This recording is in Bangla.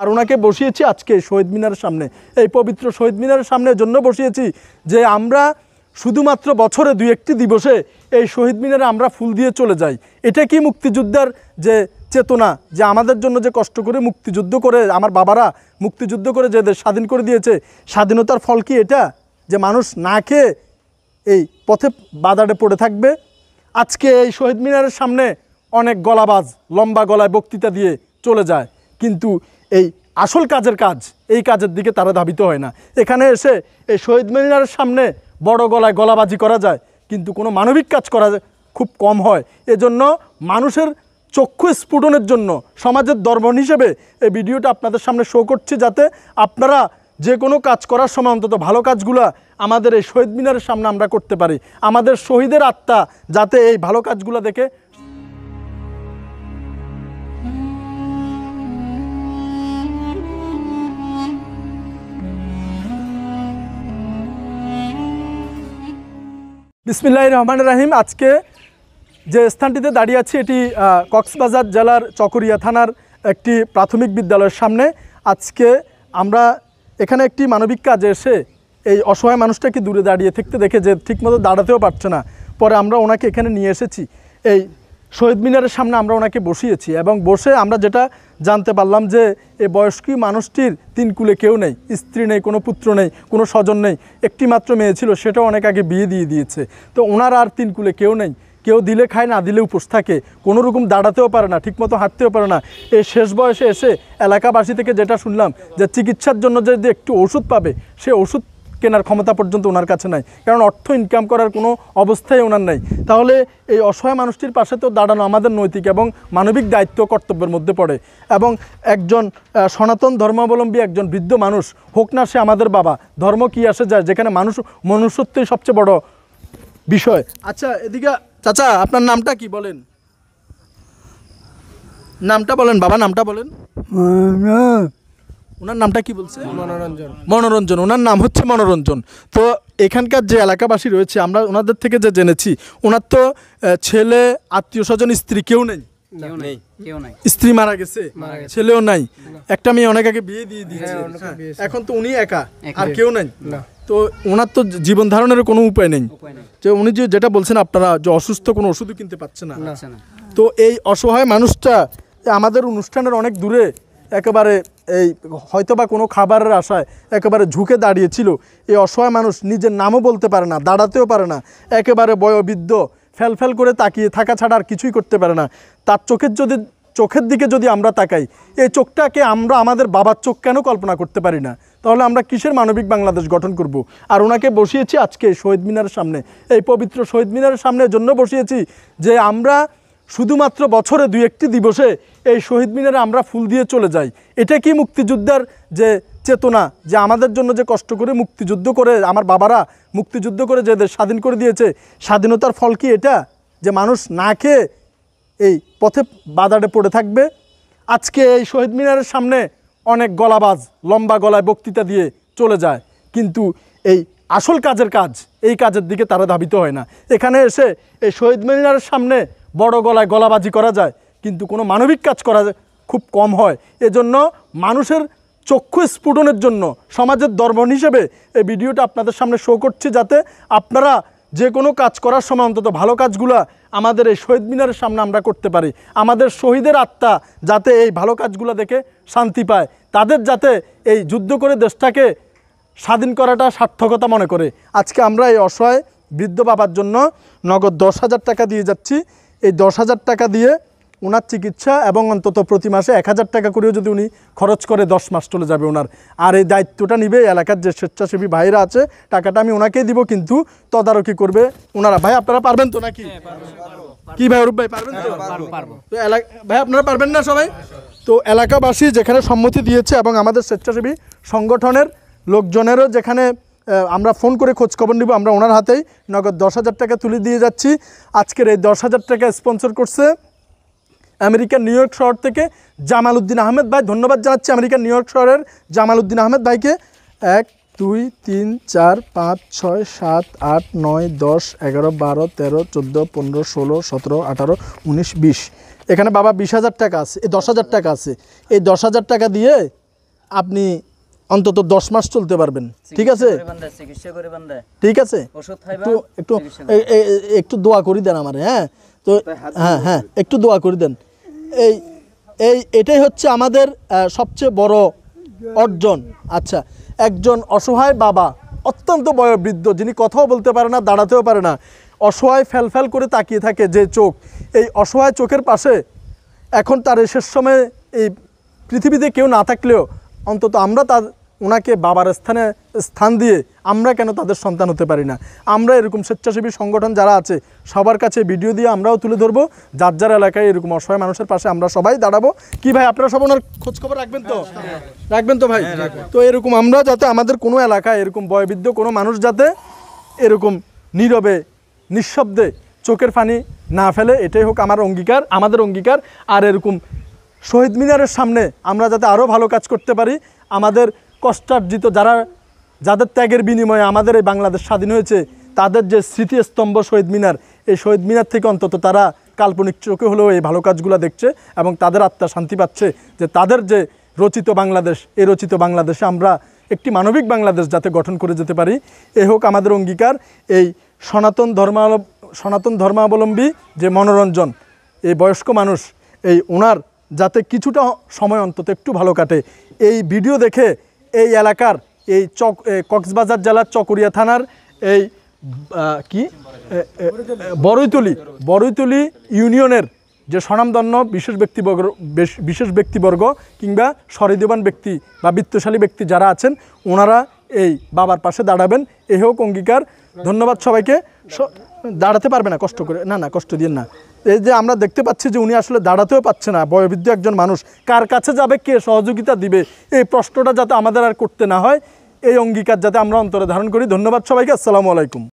আর ওনাকে বসিয়েছি আজকে শহীদ মিনারের সামনে এই পবিত্র শহীদ মিনারের সামনে জন্য বসিয়েছি যে আমরা শুধুমাত্র বছরে দু একটি দিবসে এই শহীদ মিনারে আমরা ফুল দিয়ে চলে যাই এটা কি মুক্তিযোদ্ধার যে চেতনা যে আমাদের জন্য যে কষ্ট করে মুক্তিযুদ্ধ করে আমার বাবারা মুক্তিযুদ্ধ করে যে দেশ স্বাধীন করে দিয়েছে স্বাধীনতার ফল কি এটা যে মানুষ না খেয়ে এই পথে বাজারে পড়ে থাকবে আজকে এই শহীদ মিনারের সামনে অনেক গলাবাজ লম্বা গলায় বক্তৃতা দিয়ে চলে যায় কিন্তু এই আসল কাজের কাজ এই কাজের দিকে তারা ধাবিত হয় না এখানে এসে এই শহীদ মিনারের সামনে বড় গলায় গলাবাজি করা যায় কিন্তু কোনো মানবিক কাজ করা খুব কম হয় এজন্য মানুষের চক্ষু স্ফুটনের জন্য সমাজের দর্পণ হিসেবে এই ভিডিওটা আপনাদের সামনে শো করছি যাতে আপনারা যে কোনো কাজ করার সময় অন্তত ভালো কাজগুলো আমাদের এই শহীদ মিনারের সামনে আমরা করতে পারি আমাদের শহীদের আত্মা যাতে এই ভালো কাজগুলো দেখে বিসমিল্লাহ রহমান রাহিম আজকে যে স্থানটিতে দাঁড়িয়ে আছি এটি কক্সবাজার জেলার চকরিয়া থানার একটি প্রাথমিক বিদ্যালয়ের সামনে আজকে আমরা এখানে একটি মানবিক কাজে এসে এই অসহায় মানুষটাকে দূরে দাঁড়িয়ে থাকতে দেখে যে ঠিকমতো দাঁড়াতেও পারছে না পরে আমরা ওনাকে এখানে নিয়ে এসেছি এই শহীদ মিনারের সামনে আমরা ওনাকে বসিয়েছি এবং বসে আমরা যেটা জানতে পারলাম যে এ বয়স্কী মানুষটির তিন কুলে কেউ নেই স্ত্রী নেই কোনো পুত্র নেই কোনো স্বজন নেই একটি মাত্র মেয়ে ছিল সেটা অনেক আগে বিয়ে দিয়ে দিয়েছে তো ওনার আর তিন কুলে কেউ নেই কেউ দিলে খায় না দিলে উপোস থাকে কোনো রকম দাঁড়াতেও পারে না ঠিকমতো হাঁটতেও পারে না এই শেষ বয়সে এসে এলাকাবাসী থেকে যেটা শুনলাম যে চিকিৎসার জন্য যে একটু ওষুধ পাবে সে ওষুধ কেনার ক্ষমতা পর্যন্ত ওনার কাছে নাই কারণ অর্থ ইনকাম করার কোনো অবস্থায় ওনার নাই তাহলে এই অসহায় মানুষটির পাশে তো দাঁড়ানো আমাদের নৈতিক এবং মানবিক দায়িত্ব কর্তব্যের মধ্যে পড়ে এবং একজন সনাতন ধর্মাবলম্বী একজন বৃদ্ধ মানুষ হোক না সে আমাদের বাবা ধর্ম কি আসে যায় যেখানে মানুষ মনুষ্যত্বই সবচেয়ে বড় বিষয় আচ্ছা এদিকে চাচা আপনার নামটা কি বলেন নামটা বলেন বাবা নামটা বলেন ওনার নামটা কি বলছে মনোরঞ্জন মনোরঞ্জন ওনার নাম হচ্ছে মনোরঞ্জন তো এখানকার যে এলাকাবাসী রয়েছে আমরা ওনাদের থেকে যে জেনেছি ওনার তো ছেলে আত্মীয় স্বজন স্ত্রী কেউ নেই স্ত্রী মারা গেছে ছেলেও নাই একটা মেয়ে অনেক আগে বিয়ে দিয়ে দিয়েছে হ্যাঁ, এখন তো উনি একা আর কেউ নাই তো ওনার তো জীবন ধারণের কোনো উপায় নেই যে উনি যে যেটা বলছেন আপনারা যে অসুস্থ কোনো ওষুধও কিনতে পারছে না তো এই অসহায় মানুষটা আমাদের অনুষ্ঠানের অনেক দূরে একেবারে এই হয়তোবা কোনো খাবারের আশায় একেবারে ঝুঁকে দাঁড়িয়েছিল এই অসহায় মানুষ নিজের নামও বলতে পারে না দাঁড়াতেও পারে না একেবারে বয়োবৃদ্ধ ফ্যালফ্যাল করে তাকিয়ে থাকা ছাড়া আর কিছুই করতে পারে না তার চোখের যদি চোখের দিকে যদি আমরা তাকাই এই চোখটাকে আমরা আমাদের বাবার চোখ কেন কল্পনা করতে পারি না তাহলে আমরা কিসের মানবিক বাংলাদেশ গঠন করব। আর ওনাকে বসিয়েছি আজকে শহীদ মিনারের সামনে এই পবিত্র শহীদ মিনারের সামনে জন্য বসিয়েছি যে আমরা শুধুমাত্র বছরে দুই একটি দিবসে এই শহীদ মিনারে আমরা ফুল দিয়ে চলে যাই এটা কি মুক্তিযোদ্ধার যে চেতনা যে আমাদের জন্য যে কষ্ট করে মুক্তিযুদ্ধ করে আমার বাবারা মুক্তিযুদ্ধ করে যে দেশ স্বাধীন করে দিয়েছে স্বাধীনতার ফল কি এটা যে মানুষ না খেয়ে এই পথে বাজারে পড়ে থাকবে আজকে এই শহীদ মিনারের সামনে অনেক গলাবাজ লম্বা গলায় বক্তৃতা দিয়ে চলে যায় কিন্তু এই আসল কাজের কাজ এই কাজের দিকে তারা ধাবিত হয় না এখানে এসে এই শহীদ মিনারের সামনে বড় গলায় গলাবাজি করা যায় কিন্তু কোনো মানবিক কাজ করা খুব কম হয় এজন্য মানুষের চক্ষু স্ফুটনের জন্য সমাজের দর্পণ হিসেবে এই ভিডিওটা আপনাদের সামনে শো করছি যাতে আপনারা যে কোনো কাজ করার সময় অন্তত ভালো কাজগুলা আমাদের এই শহীদ মিনারের সামনে আমরা করতে পারি আমাদের শহীদের আত্মা যাতে এই ভালো কাজগুলো দেখে শান্তি পায় তাদের যাতে এই যুদ্ধ করে দেশটাকে স্বাধীন করাটা সার্থকতা মনে করে আজকে আমরা এই অসহায় বৃদ্ধ বাবার জন্য নগদ দশ হাজার টাকা দিয়ে যাচ্ছি এই দশ হাজার টাকা দিয়ে ওনার চিকিৎসা এবং অন্তত প্রতি মাসে এক হাজার টাকা করেও যদি উনি খরচ করে দশ মাস চলে যাবে ওনার আর এই দায়িত্বটা নিবে এলাকার যে স্বেচ্ছাসেবী ভাইরা আছে টাকাটা আমি ওনাকেই দিব কিন্তু তদারকি করবে ওনারা ভাই আপনারা পারবেন তো নাকি হ্যাঁ, কি ভাই অরূপ ভাই পারবেন তো হ্যাঁ, ভাই আপনারা পারবেন না সবাই তো এলাকাবাসী যেখানে সম্মতি দিয়েছে এবং আমাদের স্বেচ্ছাসেবী সংগঠনের লোকজনেরও যেখানে আমরা ফোন করে খোঁজ খবর নিব আমরা ওনার হাতেই নগদ দশ হাজার টাকা তুলে দিয়ে যাচ্ছি আজকের এই দশ হাজার টাকা স্পন্সর করছে আমেরিকার নিউ ইয়র্ক শহর থেকে জামাল উদ্দিন আহমেদ ভাই ধন্যবাদ জানাচ্ছি আমেরিকার নিউ ইয়র্ক শহরের জামাল উদ্দিন আহমেদ ভাইকে এক দুই তিন চার পাঁচ ছয় সাত আট নয় দশ এগারো বারো তেরো চোদ্দো পনেরো ষোলো সতেরো আঠারো উনিশ বিশ এখানে বাবা বিশ হাজার টাকা আছে এই দশ হাজার টাকা আছে এই দশ হাজার টাকা দিয়ে আপনি অন্তত দশ মাস চলতে পারবেন ঠিক আছে ঠিক আছে একটু একটু একটু দোয়া করি দেন আমার হ্যাঁ তো হ্যাঁ হ্যাঁ একটু দোয়া করি দেন এই এই এটাই হচ্ছে আমাদের সবচেয়ে বড় অর্জন আচ্ছা একজন অসহায় বাবা অত্যন্ত বয়োবৃদ্ধ যিনি কথাও বলতে পারে না দাঁড়াতেও পারে না অসহায় ফেল করে তাকিয়ে থাকে যে চোখ এই অসহায় চোখের পাশে এখন তার শেষ সময়ে এই পৃথিবীতে কেউ না থাকলেও অন্তত আমরা তার ওনাকে বাবার স্থানে স্থান দিয়ে আমরা কেন তাদের সন্তান হতে পারি না আমরা এরকম স্বেচ্ছাসেবী সংগঠন যারা আছে সবার কাছে ভিডিও দিয়ে আমরাও তুলে ধরবো যার যার এলাকায় এরকম অসহায় মানুষের পাশে আমরা সবাই দাঁড়াবো কি ভাই আপনারা সব ওনার খোঁজখবর রাখবেন তো রাখবেন তো ভাই হ্যাঁ, তো এরকম আমরা যাতে আমাদের কোনো এলাকায় এরকম বয়বৃদ্ধ কোনো মানুষ যাতে এরকম নীরবে নিঃশব্দে চোখের পানি না ফেলে এটাই হোক আমার অঙ্গীকার আমাদের অঙ্গীকার আর এরকম শহীদ মিনারের সামনে আমরা যাতে আরও ভালো কাজ করতে পারি আমাদের কষ্টার্জিত যারা যাদের ত্যাগের বিনিময়ে আমাদের এই বাংলাদেশ স্বাধীন হয়েছে তাদের যে স্মৃতিস্তম্ভ শহীদ মিনার এই শহীদ মিনার থেকে অন্তত তারা কাল্পনিক চোখে হলেও এই ভালো কাজগুলো দেখছে এবং তাদের আত্মা শান্তি পাচ্ছে যে তাদের যে রচিত বাংলাদেশ এই রচিত বাংলাদেশে আমরা একটি মানবিক বাংলাদেশ যাতে গঠন করে যেতে পারি এ হোক আমাদের অঙ্গীকার এই সনাতন ধর্মা সনাতন ধর্মাবলম্বী যে মনোরঞ্জন এই বয়স্ক মানুষ এই ওনার যাতে কিছুটা সময় অন্তত একটু ভালো কাটে এই ভিডিও দেখে এই এলাকার এই চক কক্সবাজার জেলার চকরিয়া থানার এই কি বড়ইতলি বড়ইতলি ইউনিয়নের যে স্বনামধন্য বিশেষ ব্যক্তিবর্গ বিশেষ ব্যক্তিবর্গ কিংবা সরিদেবান ব্যক্তি বা বিত্তশালী ব্যক্তি যারা আছেন ওনারা এই বাবার পাশে দাঁড়াবেন এ হোক অঙ্গীকার ধন্যবাদ সবাইকে দাঁড়াতে পারবে না কষ্ট করে না না কষ্ট দিয়ে না এই যে আমরা দেখতে পাচ্ছি যে উনি আসলে দাঁড়াতেও পাচ্ছে না বয়বৃদ্ধ একজন মানুষ কার কাছে যাবে কে সহযোগিতা দিবে এই প্রশ্নটা যাতে আমাদের আর করতে না হয় এই অঙ্গীকার যাতে আমরা অন্তরে ধারণ করি ধন্যবাদ সবাইকে আসসালামু আলাইকুম